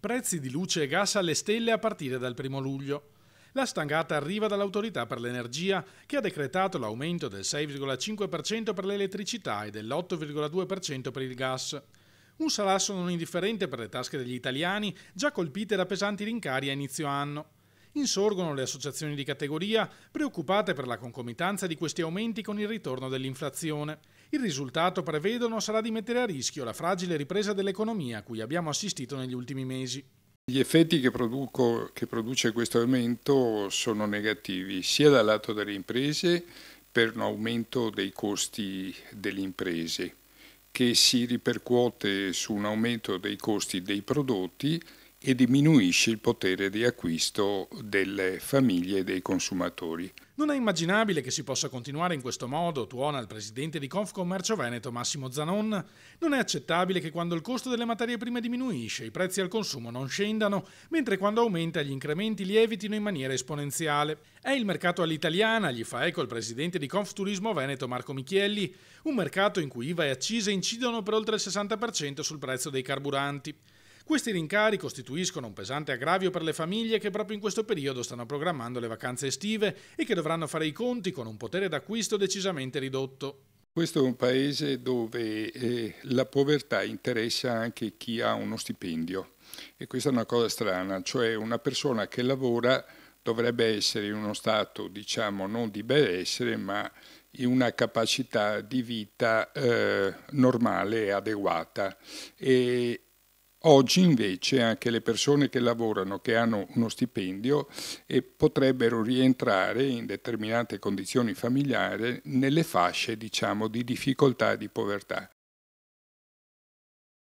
Prezzi di luce e gas alle stelle a partire dal 1 luglio. La stangata arriva dall'autorità per l'energia che ha decretato l'aumento del 6,5% per l'elettricità e dell'8,2% per il gas. Un salasso non indifferente per le tasche degli italiani già colpite da pesanti rincari a inizio anno insorgono le associazioni di categoria preoccupate per la concomitanza di questi aumenti con il ritorno dell'inflazione. Il risultato, prevedono, sarà di mettere a rischio la fragile ripresa dell'economia a cui abbiamo assistito negli ultimi mesi. Gli effetti che, produco, che produce questo aumento sono negativi sia dal lato delle imprese per un aumento dei costi delle imprese che si ripercuote su un aumento dei costi dei prodotti e diminuisce il potere di acquisto delle famiglie e dei consumatori. Non è immaginabile che si possa continuare in questo modo, tuona il presidente di Confcommercio Veneto Massimo Zanon. Non è accettabile che quando il costo delle materie prime diminuisce i prezzi al consumo non scendano, mentre quando aumenta gli incrementi lievitino in maniera esponenziale. È il mercato all'italiana, gli fa eco il presidente di Confturismo Veneto Marco Michielli, un mercato in cui IVA e accise incidono per oltre il 60% sul prezzo dei carburanti. Questi rincari costituiscono un pesante aggravio per le famiglie che proprio in questo periodo stanno programmando le vacanze estive e che dovranno fare i conti con un potere d'acquisto decisamente ridotto. Questo è un paese dove eh, la povertà interessa anche chi ha uno stipendio e questa è una cosa strana, cioè una persona che lavora dovrebbe essere in uno stato diciamo non di benessere ma in una capacità di vita eh, normale e adeguata e, Oggi invece anche le persone che lavorano, che hanno uno stipendio e eh, potrebbero rientrare in determinate condizioni familiari nelle fasce diciamo, di difficoltà e di povertà.